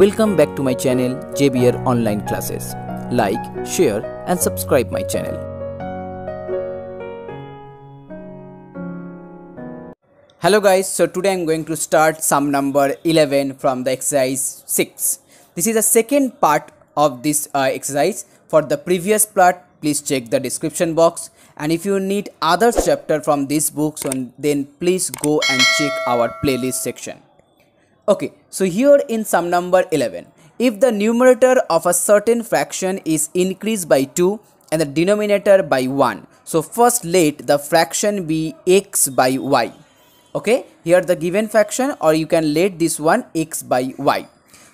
Welcome back to my channel JBR Online Classes. Like, share and subscribe my channel. Hello guys, so today I'm going to start sum number 11 from the exercise 6. This is the second part of this uh, exercise. For the previous part, please check the description box. And if you need other chapter from this book, so then please go and check our playlist section. Okay, so here in sum number 11, if the numerator of a certain fraction is increased by 2 and the denominator by 1, so first let the fraction be x by y. Okay, here the given fraction or you can let this one x by y.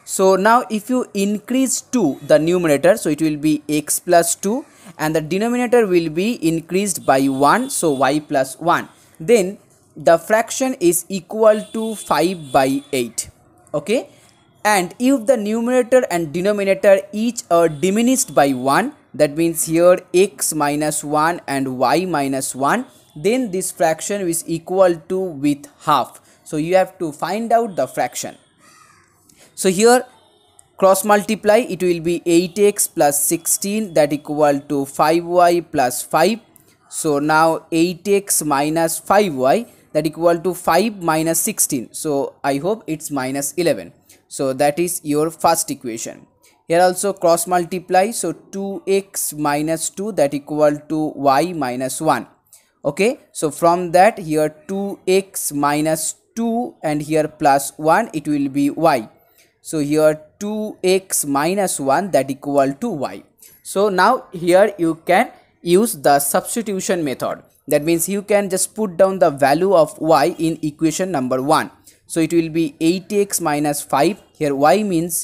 So now if you increase 2 the numerator, so it will be x plus 2 and the denominator will be increased by 1, so y plus 1. Then the fraction is equal to 5 by 8 okay and if the numerator and denominator each are diminished by 1 that means here x minus 1 and y minus 1 then this fraction is equal to with half so you have to find out the fraction so here cross multiply it will be 8x plus 16 that equal to 5y plus 5 so now 8x minus 5y that equal to 5 minus 16 so i hope it's minus 11 so that is your first equation here also cross multiply so 2x minus 2 that equal to y minus 1 okay so from that here 2x minus 2 and here plus 1 it will be y so here 2x minus 1 that equal to y so now here you can use the substitution method that means you can just put down the value of y in equation number 1 so it will be 8x minus 5 here y means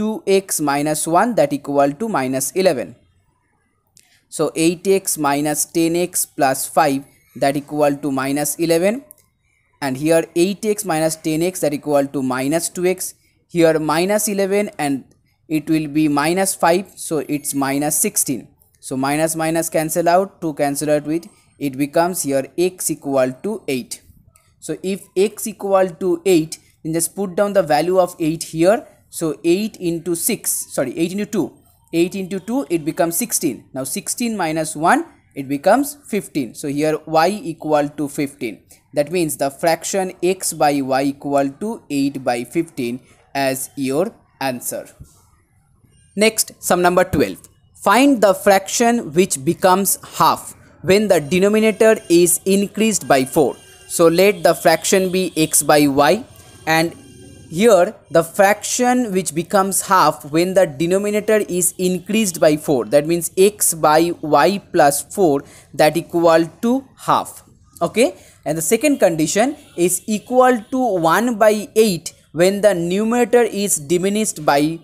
2x minus 1 that equal to minus 11 so 8x minus 10x plus 5 that equal to minus 11 and here 8x minus 10x that equal to minus 2x here minus 11 and it will be minus 5 so it's minus 16 so minus minus cancel out 2 cancel out with it becomes here x equal to 8 so if x equal to 8 then just put down the value of 8 here so 8 into 6 sorry 8 into 2 8 into 2 it becomes 16 now 16 minus 1 it becomes 15 so here y equal to 15 that means the fraction x by y equal to 8 by 15 as your answer next sum number 12 find the fraction which becomes half when the denominator is increased by 4. So let the fraction be x by y and here the fraction which becomes half when the denominator is increased by 4 that means x by y plus 4 that equal to half okay and the second condition is equal to 1 by 8 when the numerator is diminished by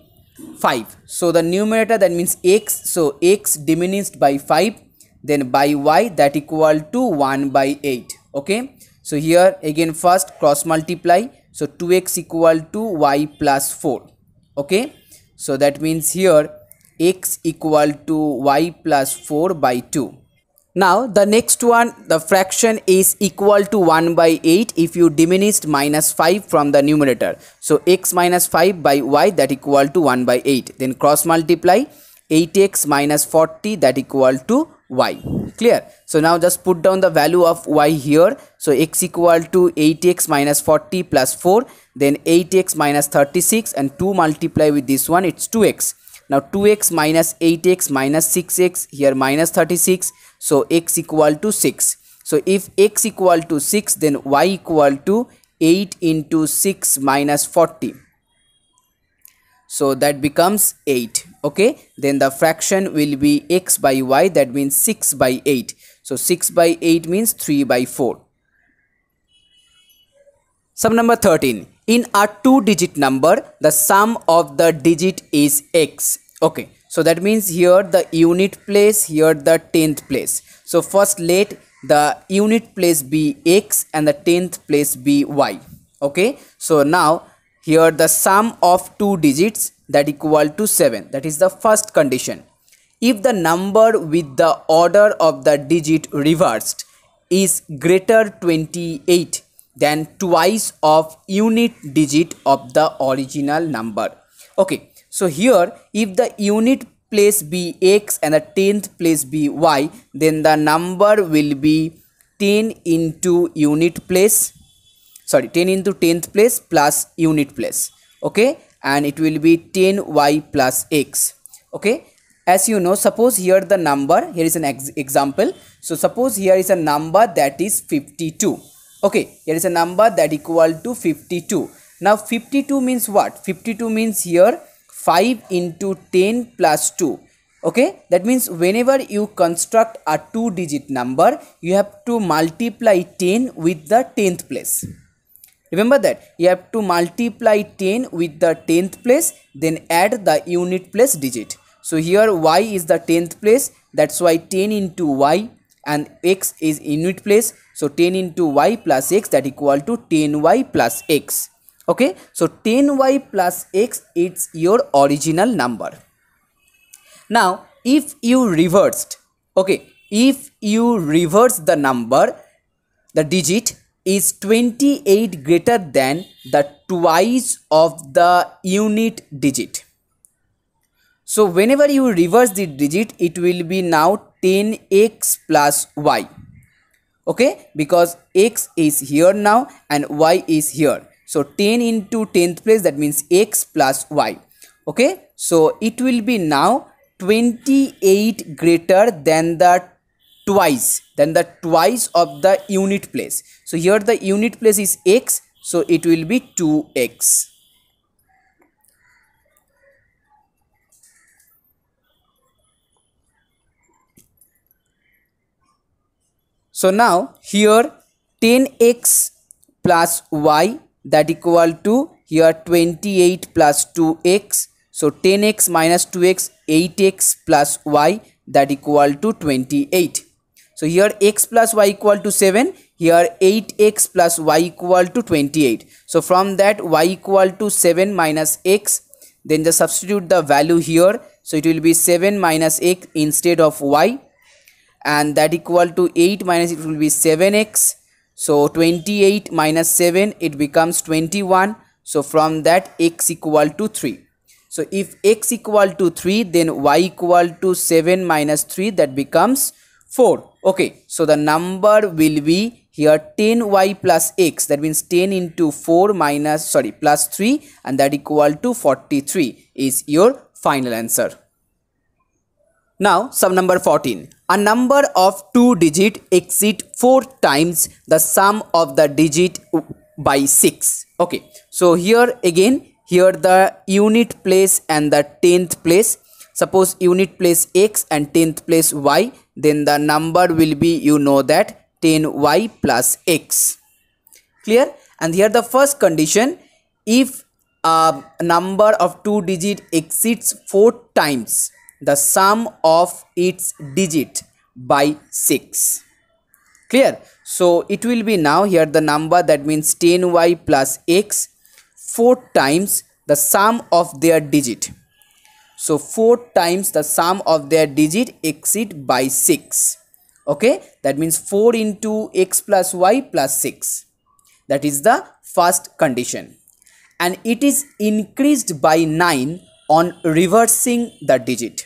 5 so the numerator that means x so x diminished by 5 then by y that equal to 1 by 8 okay so here again first cross multiply so 2x equal to y plus 4 okay so that means here x equal to y plus 4 by 2 now the next one the fraction is equal to 1 by 8 if you diminished minus 5 from the numerator. So x minus 5 by y that equal to 1 by 8. Then cross multiply 8x minus 40 that equal to y clear so now just put down the value of y here so x equal to 8x minus 40 plus 4 then 8x minus 36 and 2 multiply with this one it's 2x now 2x minus 8x minus 6x here minus 36 so x equal to 6 so if x equal to 6 then y equal to 8 into 6 minus 40 so that becomes 8 okay then the fraction will be x by y that means 6 by 8 so 6 by 8 means 3 by 4 sum number 13 in a two digit number the sum of the digit is x okay so that means here the unit place here the 10th place so first let the unit place be x and the 10th place be y okay so now here the sum of two digits that equal to 7 that is the first condition. If the number with the order of the digit reversed is greater 28 than twice of unit digit of the original number. Okay, so here if the unit place be x and the tenth place be y then the number will be 10 into unit place sorry 10 into 10th place plus unit place okay and it will be 10y plus x okay as you know suppose here the number here is an ex example so suppose here is a number that is 52 okay here is a number that equal to 52 now 52 means what 52 means here 5 into 10 plus 2 okay that means whenever you construct a two digit number you have to multiply 10 with the 10th place Remember that you have to multiply 10 with the 10th place then add the unit place digit. So here y is the 10th place that's why 10 into y and x is unit place. So 10 into y plus x that equal to 10y plus x. Okay so 10y plus x it's your original number. Now if you reversed okay if you reverse the number the digit is 28 greater than the twice of the unit digit. So whenever you reverse the digit, it will be now 10x plus y. Okay, because x is here now and y is here. So 10 into 10th place that means x plus y. Okay, so it will be now 28 greater than the twice then the twice of the unit place so here the unit place is x so it will be 2x so now here 10x plus y that equal to here 28 plus 2x so 10x minus 2x 8x plus y that equal to 28 so here x plus y equal to 7, here 8x plus y equal to 28. So from that y equal to 7 minus x, then just substitute the value here. So it will be 7 minus x instead of y and that equal to 8 minus it will be 7x. So 28 minus 7 it becomes 21. So from that x equal to 3. So if x equal to 3 then y equal to 7 minus 3 that becomes 4. Okay, so the number will be here 10y plus x that means 10 into 4 minus sorry plus 3 and that equal to 43 is your final answer. Now sub number 14. A number of two digit exceed 4 times the sum of the digit by 6. Okay, so here again here the unit place and the 10th place Suppose unit place x and 10th place y, then the number will be, you know that, 10y plus x. Clear? And here the first condition, if a number of two digit exceeds four times the sum of its digit by 6 clear so it will be now here the number that means 10y plus x four times the sum of their digit so 4 times the sum of their digit exceed by 6. Okay, that means 4 into x plus y plus 6. That is the first condition. And it is increased by 9 on reversing the digit.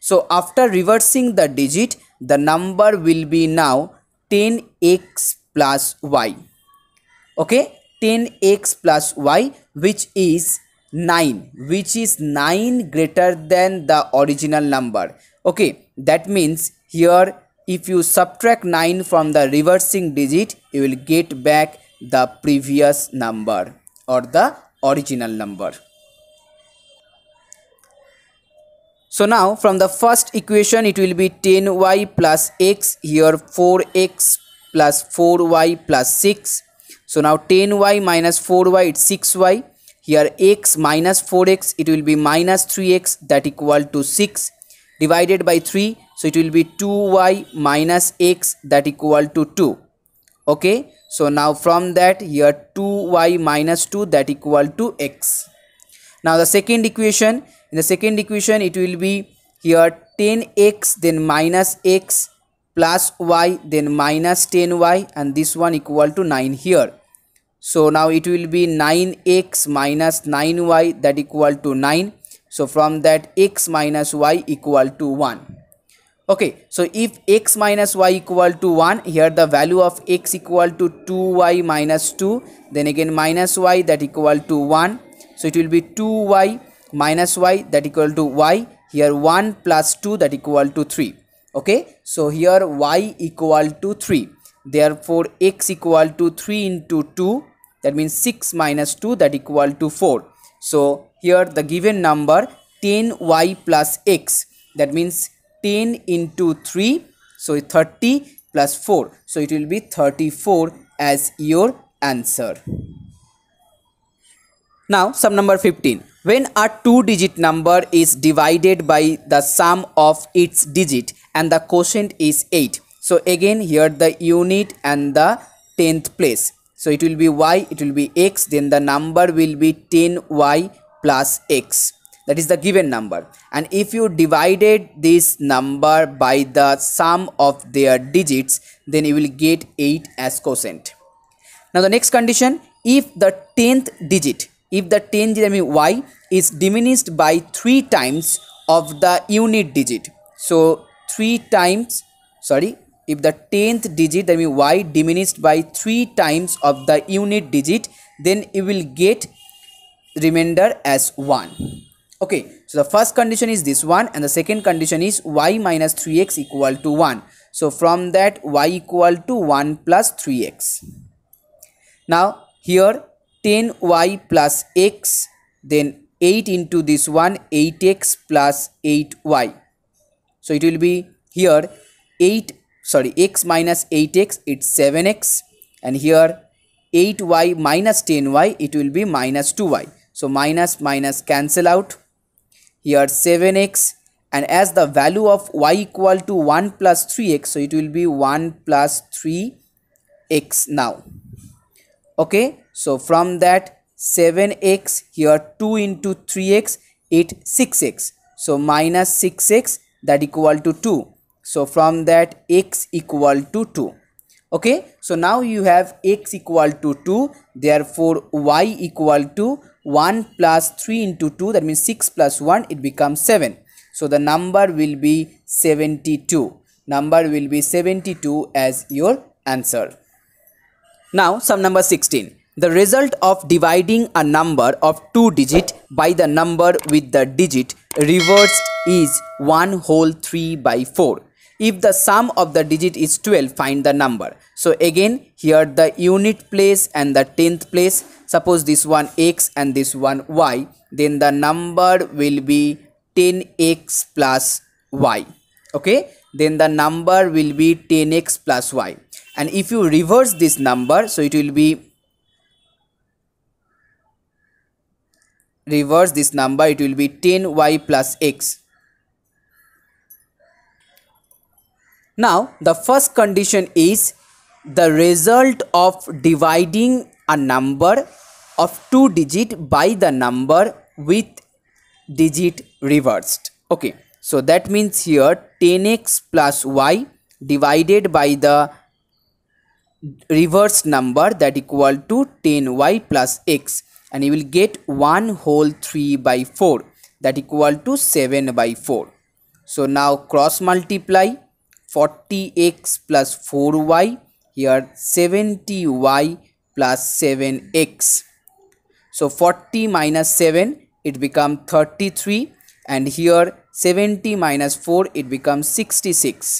So after reversing the digit, the number will be now 10x plus y. Okay, 10x plus y which is 9 which is 9 greater than the original number okay that means here if you subtract 9 from the reversing digit you will get back the previous number or the original number so now from the first equation it will be 10y plus x here 4x plus 4y plus 6 so now 10y minus 4y it's 6y here x minus 4x it will be minus 3x that equal to 6 divided by 3 so it will be 2y minus x that equal to 2 okay so now from that here 2y minus 2 that equal to x now the second equation in the second equation it will be here 10x then minus x plus y then minus 10y and this one equal to 9 here so now it will be 9x minus 9y that equal to 9. So from that x minus y equal to 1. Okay, so if x minus y equal to 1, here the value of x equal to 2y minus 2, then again minus y that equal to 1. So it will be 2y minus y that equal to y, here 1 plus 2 that equal to 3. Okay, so here y equal to 3 therefore x equal to 3 into 2 that means 6 minus 2 that equal to 4 so here the given number 10y plus x that means 10 into 3 so 30 plus 4 so it will be 34 as your answer now sum number 15 when a two digit number is divided by the sum of its digit and the quotient is 8 so again here the unit and the 10th place so it will be y it will be x then the number will be 10y plus x that is the given number and if you divided this number by the sum of their digits then you will get 8 as quotient now the next condition if the 10th digit if the 10th digit, I mean y is diminished by 3 times of the unit digit so 3 times sorry if the 10th digit that means y diminished by 3 times of the unit digit then you will get remainder as 1 okay so the first condition is this one and the second condition is y minus 3x equal to 1 so from that y equal to 1 plus 3x now here 10y plus x then 8 into this one 8x plus 8y so it will be here 8 sorry x minus 8x it's 7x and here 8y minus 10y it will be minus 2y so minus minus cancel out here 7x and as the value of y equal to 1 plus 3x so it will be 1 plus 3x now okay so from that 7x here 2 into 3x it 6x so minus 6x that equal to 2 so from that x equal to 2 okay so now you have x equal to 2 therefore y equal to 1 plus 3 into 2 that means 6 plus 1 it becomes 7 so the number will be 72 number will be 72 as your answer now sum number 16 the result of dividing a number of two digit by the number with the digit reversed is 1 whole 3 by 4 if the sum of the digit is 12, find the number. So again, here the unit place and the tenth place. Suppose this one x and this one y. Then the number will be 10x plus y. Okay. Then the number will be 10x plus y. And if you reverse this number, so it will be reverse this number, it will be 10y plus x Now the first condition is the result of dividing a number of two digit by the number with digit reversed. Okay, so that means here 10x plus y divided by the reverse number that equal to 10y plus x and you will get 1 whole 3 by 4 that equal to 7 by 4. So now cross multiply 40x plus 4y here 70y plus 7x so 40 minus 7 it becomes 33 and here 70 minus 4 it becomes 66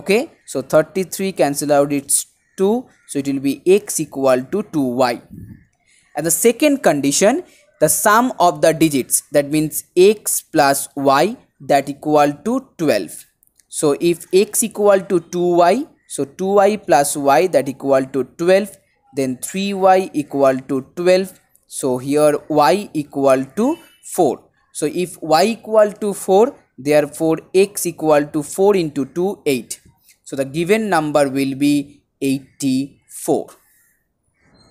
okay so 33 cancel out its 2 so it will be x equal to 2y and the second condition the sum of the digits that means x plus y that equal to 12 so if x equal to 2y, so 2y plus y that equal to 12, then 3y equal to 12. So here y equal to 4. So if y equal to 4, therefore x equal to 4 into 2, 8. So the given number will be 84.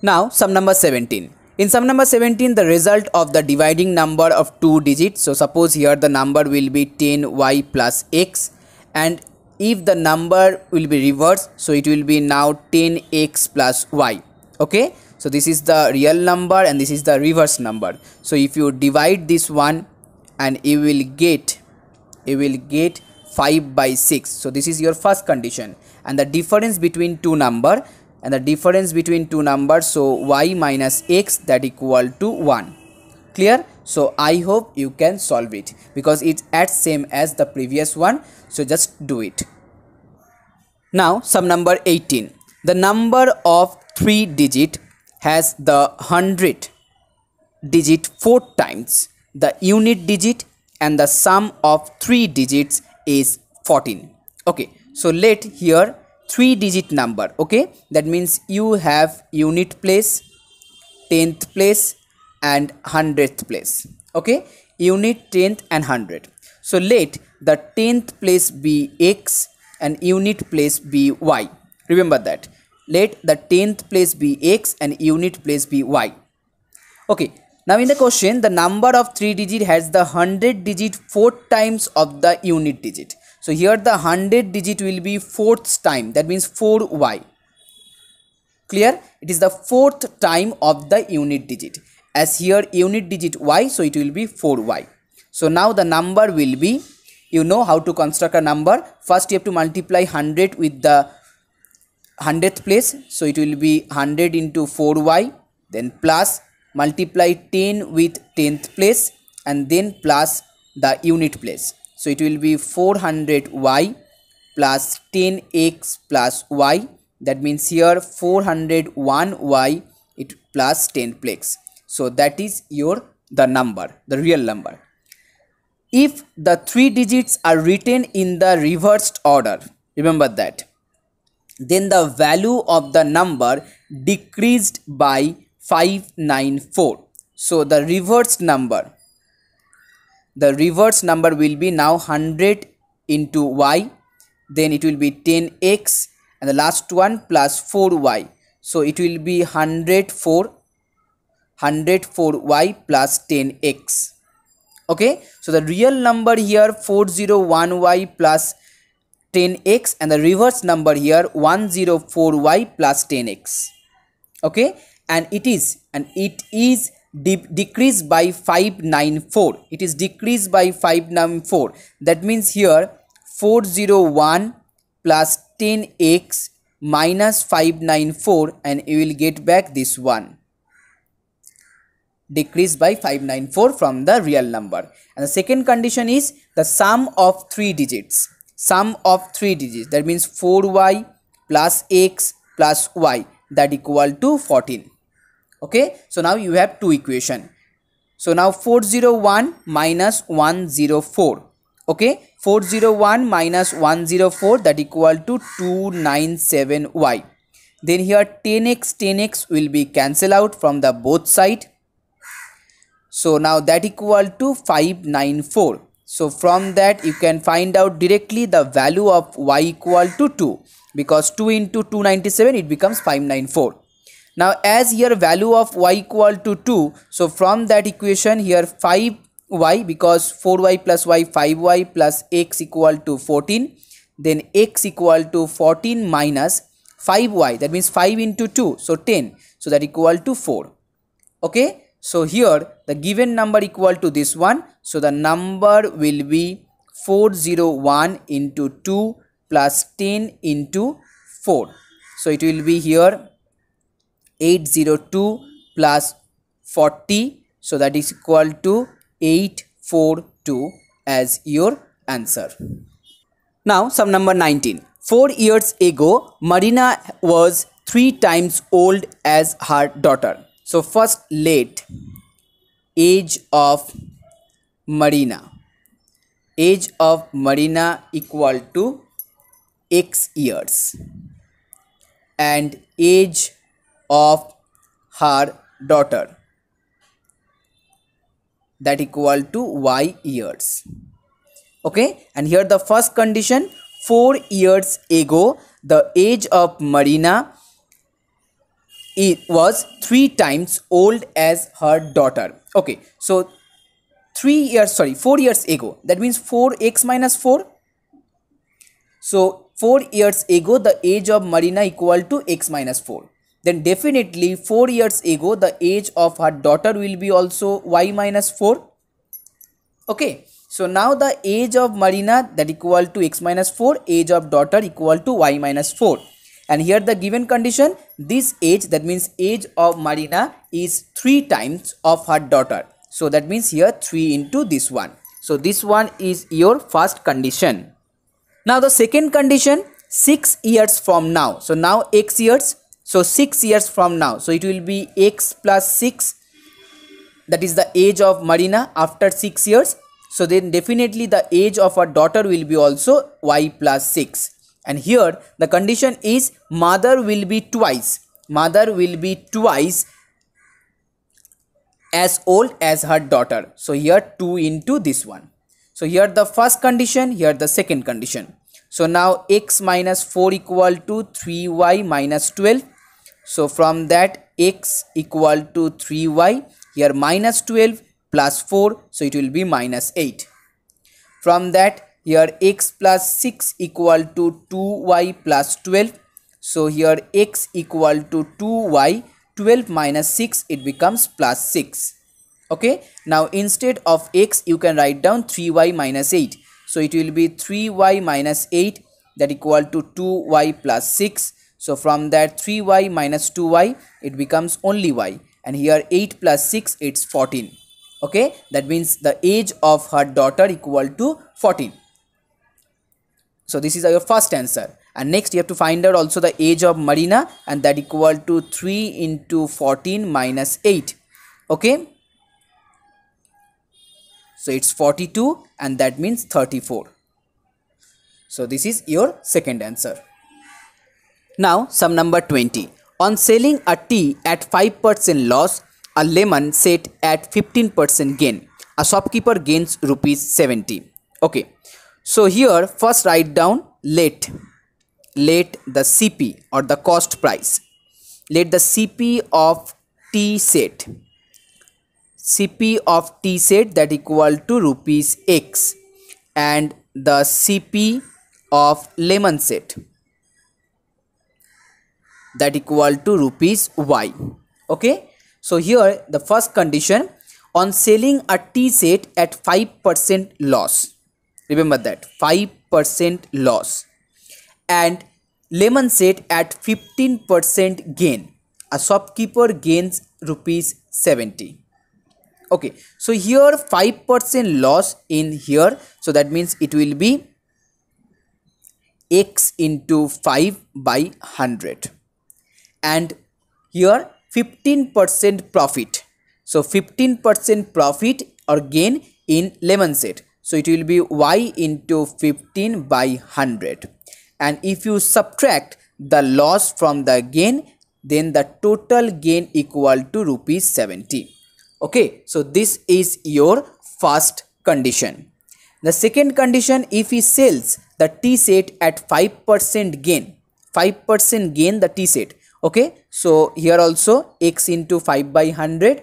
Now sum number 17. In sum number 17, the result of the dividing number of two digits. So suppose here the number will be 10y plus x and if the number will be reversed so it will be now 10x plus y okay so this is the real number and this is the reverse number so if you divide this one and you will get you will get 5 by 6 so this is your first condition and the difference between two number and the difference between two numbers so y minus x that equal to 1 clear so i hope you can solve it because it's at same as the previous one so just do it now sum number 18 the number of three digit has the hundred digit four times the unit digit and the sum of three digits is 14 okay so let here three digit number okay that means you have unit place tenth place and 100th place okay unit 10th and 100 so let the 10th place be x and unit place be y remember that let the 10th place be x and unit place be y okay now in the question the number of 3 digit has the 100 digit 4 times of the unit digit so here the 100 digit will be fourth time that means 4y clear it is the fourth time of the unit digit as here unit digit y so it will be 4y so now the number will be you know how to construct a number first you have to multiply 100 with the 100th place so it will be 100 into 4y then plus multiply 10 with 10th place and then plus the unit place so it will be 400y plus 10x plus y that means here 401y it plus 10 plex so that is your the number, the real number. If the three digits are written in the reversed order, remember that, then the value of the number decreased by 594. So the reversed number, the reverse number will be now 100 into y then it will be 10x and the last one plus 4y so it will be 104 104y plus 10x okay so the real number here 401y plus 10x and the reverse number here 104y plus 10x okay and it is and it is de decreased by 594 it is decreased by 594 that means here 401 plus 10x minus 594 and you will get back this one decreased by 594 from the real number. And the second condition is the sum of three digits. Sum of three digits that means 4y plus x plus y that equal to 14. Okay, so now you have two equation. So now 401 minus 104. Okay, 401 minus 104 that equal to 297y. Then here 10x 10x will be cancel out from the both side so now that equal to 594 so from that you can find out directly the value of y equal to 2 because 2 into 297 it becomes 594 now as here value of y equal to 2 so from that equation here 5y because 4y plus y 5y plus x equal to 14 then x equal to 14 minus 5y that means 5 into 2 so 10 so that equal to 4 okay so here the given number equal to this one so the number will be 401 into 2 plus 10 into 4 so it will be here 802 plus 40 so that is equal to 842 as your answer now some number 19 4 years ago marina was 3 times old as her daughter so first late age of Marina. Age of Marina equal to X years and age of her daughter that equal to Y years. Okay and here the first condition 4 years ago the age of Marina it was three times old as her daughter okay so three years sorry four years ago that means 4x minus 4 so four years ago the age of marina equal to x minus 4 then definitely four years ago the age of her daughter will be also y minus 4 okay so now the age of marina that equal to x minus 4 age of daughter equal to y minus 4 and here the given condition this age that means age of Marina is 3 times of her daughter. So that means here 3 into this one. So this one is your first condition. Now the second condition 6 years from now. So now x years. So 6 years from now. So it will be x plus 6 that is the age of Marina after 6 years. So then definitely the age of her daughter will be also y plus 6 and here the condition is mother will be twice mother will be twice as old as her daughter so here 2 into this one so here the first condition here the second condition so now x minus 4 equal to 3y minus 12 so from that x equal to 3y here minus 12 plus 4 so it will be minus 8 from that here x plus 6 equal to 2y plus 12 so here x equal to 2y 12 minus 6 it becomes plus 6 okay now instead of x you can write down 3y minus 8 so it will be 3y minus 8 that equal to 2y plus 6 so from that 3y minus 2y it becomes only y and here 8 plus 6 it's 14 okay that means the age of her daughter equal to 14 so this is your first answer. And next you have to find out also the age of Marina and that equal to 3 into 14 minus 8. Okay. So it's 42 and that means 34. So this is your second answer. Now sum number 20. On selling a tea at 5% loss, a lemon set at 15% gain. A shopkeeper gains rupees 70. Okay. So here first write down let let the CP or the cost price let the CP of T set CP of T set that equal to rupees X and the CP of lemon set that equal to rupees Y okay so here the first condition on selling a T set at 5% loss remember that 5% loss and lemon said at 15% gain a shopkeeper gains rupees 70 okay so here 5% loss in here so that means it will be x into 5 by 100 and here 15% profit so 15% profit or gain in lemon set so it will be y into 15 by 100 and if you subtract the loss from the gain then the total gain equal to rupees 70 okay so this is your first condition the second condition if he sells the t set at 5% gain 5% gain the t set okay so here also x into 5 by 100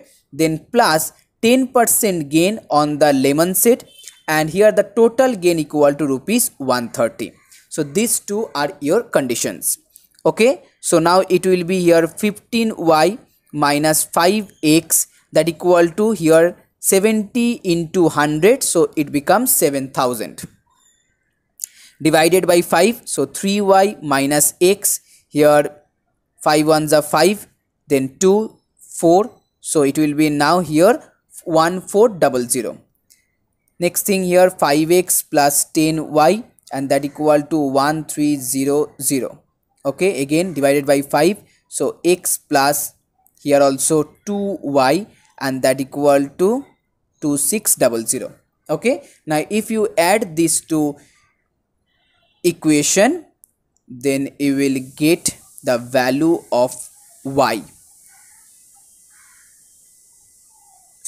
then plus 10% gain on the lemon set and here the total gain equal to rupees 130 so these two are your conditions okay so now it will be here 15y minus 5x that equal to here 70 into 100 so it becomes 7000 divided by 5 so 3y minus x here 5 ones are 5 then 2 4 so it will be now here 1400 next thing here 5x plus 10y and that equal to 1300 okay again divided by 5 so x plus here also 2y and that equal to 2600 okay now if you add these two equation then you will get the value of y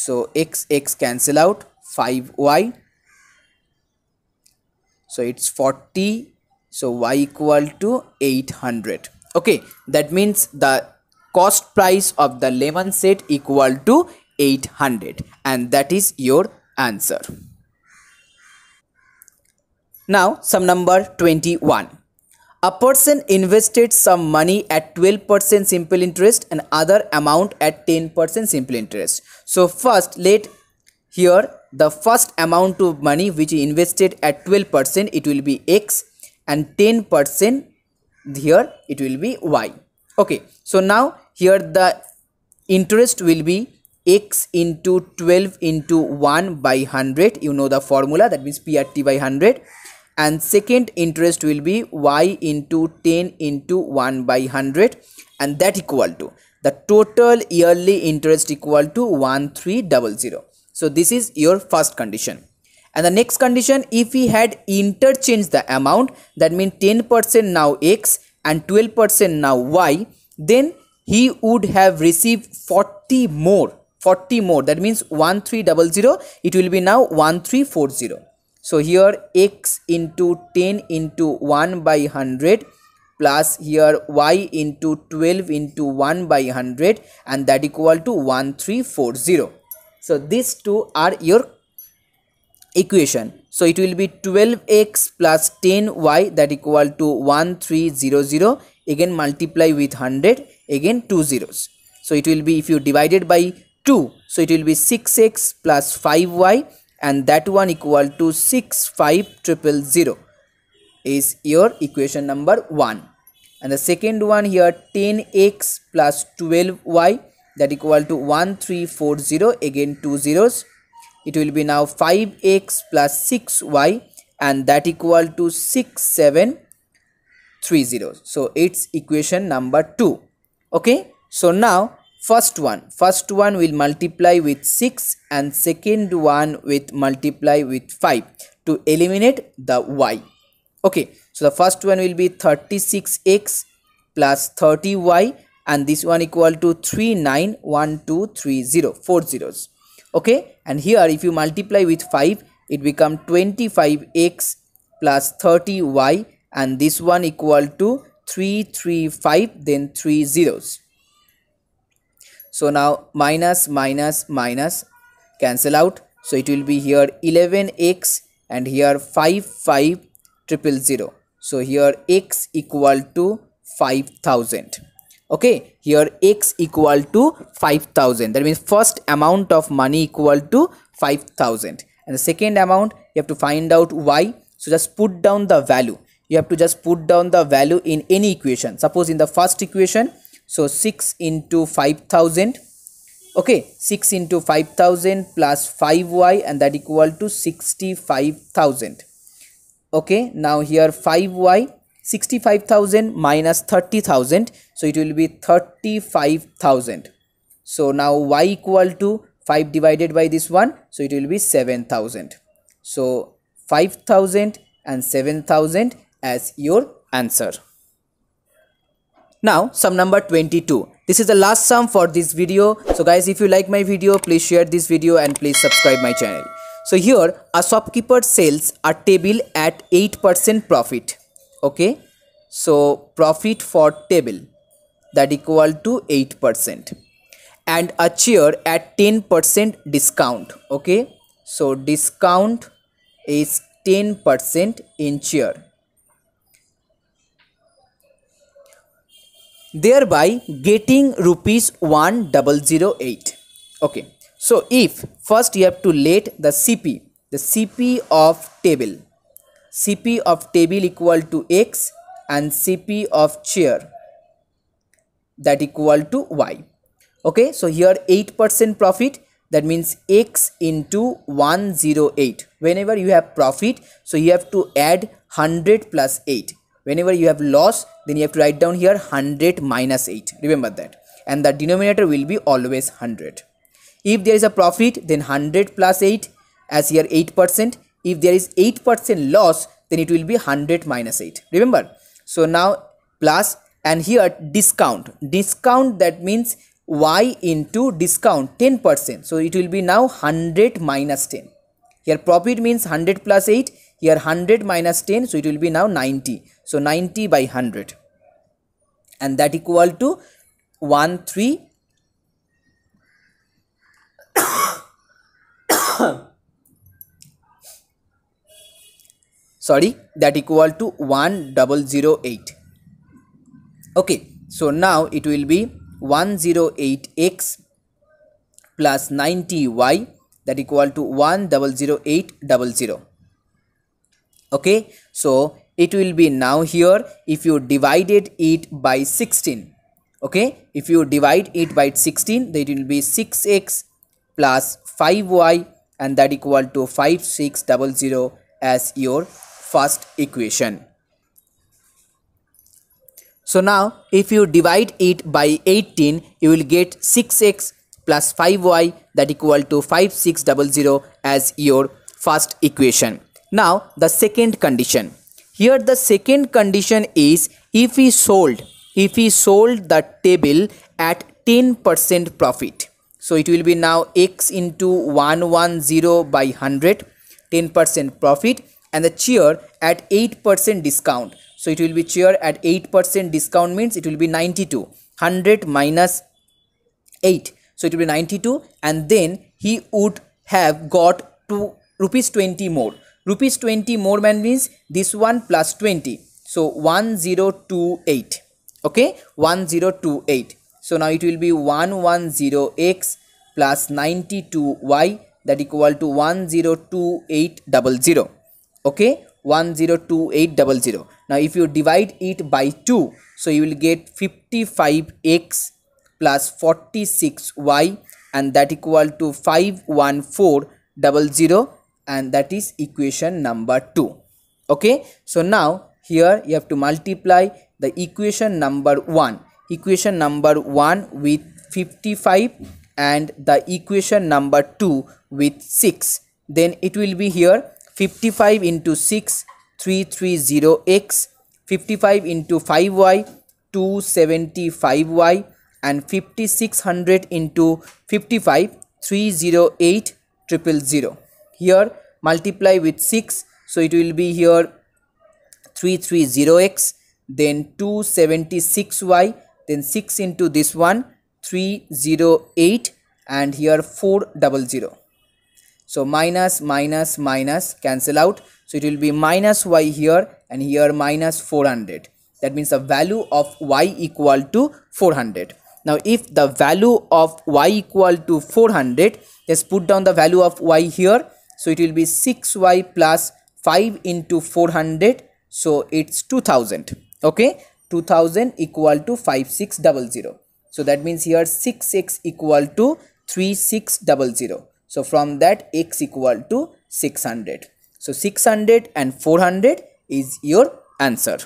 so x x cancel out 5y so it's 40 so y equal to 800 okay that means the cost price of the lemon set equal to 800 and that is your answer now some number 21 a person invested some money at 12% simple interest and other amount at 10% simple interest. So first let here the first amount of money which is invested at 12% it will be x and 10% here it will be y okay so now here the interest will be x into 12 into 1 by 100 you know the formula that means prt by 100 and second interest will be y into 10 into 1 by 100 and that equal to the total yearly interest equal to 1300 so this is your first condition. And the next condition, if we had interchanged the amount, that means 10% now X and 12% now Y, then he would have received 40 more. 40 more. That means 1300, it will be now 1340. So here X into 10 into 1 by 100 plus here Y into 12 into 1 by 100 and that equal to 1340 so these two are your equation so it will be 12x plus 10y that equal to 1300 again multiply with 100 again two zeros so it will be if you divided by 2 so it will be 6x plus 5y and that one equal to 65000 is your equation number 1 and the second one here 10x plus 12y that equal to 1340 again two zeros it will be now 5x plus 6y and that equal to zeros. so it's equation number 2 okay so now first one first one will multiply with 6 and second one with multiply with 5 to eliminate the y okay so the first one will be 36x plus 30y and this one equal to three nine one two three zero four four zeros okay and here if you multiply with 5 it become 25x plus 30y and this one equal to 335 then 3 zeros so now minus minus minus cancel out so it will be here 11x and here 5 5 triple zero so here x equal to 5000 okay here x equal to 5000 that means first amount of money equal to 5000 and the second amount you have to find out y so just put down the value you have to just put down the value in any equation suppose in the first equation so 6 into 5000 okay 6 into 5000 plus 5y and that equal to 65000 okay now here 5y 65,000 minus 30,000 so it will be 35,000 so now y equal to 5 divided by this one so it will be 7,000 so 5,000 and 7,000 as your answer now sum number 22 this is the last sum for this video so guys if you like my video please share this video and please subscribe my channel so here a shopkeeper sells a table at 8% profit okay so profit for table that equal to 8% and a chair at 10% discount okay so discount is 10% in chair thereby getting rupees 1008 okay so if first you have to let the cp the cp of table Cp of table equal to x and Cp of chair that equal to y. Okay, so here 8% profit that means x into 108. Whenever you have profit, so you have to add 100 plus 8. Whenever you have loss, then you have to write down here 100 minus 8. Remember that. And the denominator will be always 100. If there is a profit, then 100 plus 8 as here 8% if there is 8% loss then it will be 100 minus 8 remember so now plus and here discount discount that means y into discount 10% so it will be now 100 minus 10 here profit means 100 plus 8 here 100 minus 10 so it will be now 90 so 90 by 100 and that equal to one three. sorry that equal to 1008 okay so now it will be 108x plus 90y that equal to one double zero eight double zero. okay so it will be now here if you divided it by 16 okay if you divide it by 16 that will be 6x plus 5y and that equal to 5600 as your first equation. So now if you divide it by 18 you will get 6x plus 5y that equal to 5600 as your first equation. Now the second condition. Here the second condition is if we sold if we sold the table at 10% profit. So it will be now x into 110 by 100 10% profit and the chair at 8% discount. So it will be chair at 8% discount means it will be 92. 100 minus 8. So it will be 92 and then he would have got two rupees 20 more. Rupees 20 more man means this one plus 20. So 1028. Okay 1028. So now it will be 110x plus 92y that equal to 102,800 okay 102800 now if you divide it by 2 so you will get 55x plus 46y and that equal to 51400 and that is equation number 2 okay so now here you have to multiply the equation number 1 equation number 1 with 55 and the equation number 2 with 6 then it will be here 55 into 6 330x 55 into 5y 275y and 5600 into 55 0. here multiply with 6 so it will be here 330x then 276y then 6 into this one 308 and here 400 so minus minus minus cancel out so it will be minus y here and here minus 400 that means the value of y equal to 400 now if the value of y equal to 400 let's put down the value of y here so it will be 6y plus 5 into 400 so it's 2000 okay 2000 equal to 5600 so that means here 6x equal to 3600 so from that x equal to 600. So 600 and 400 is your answer.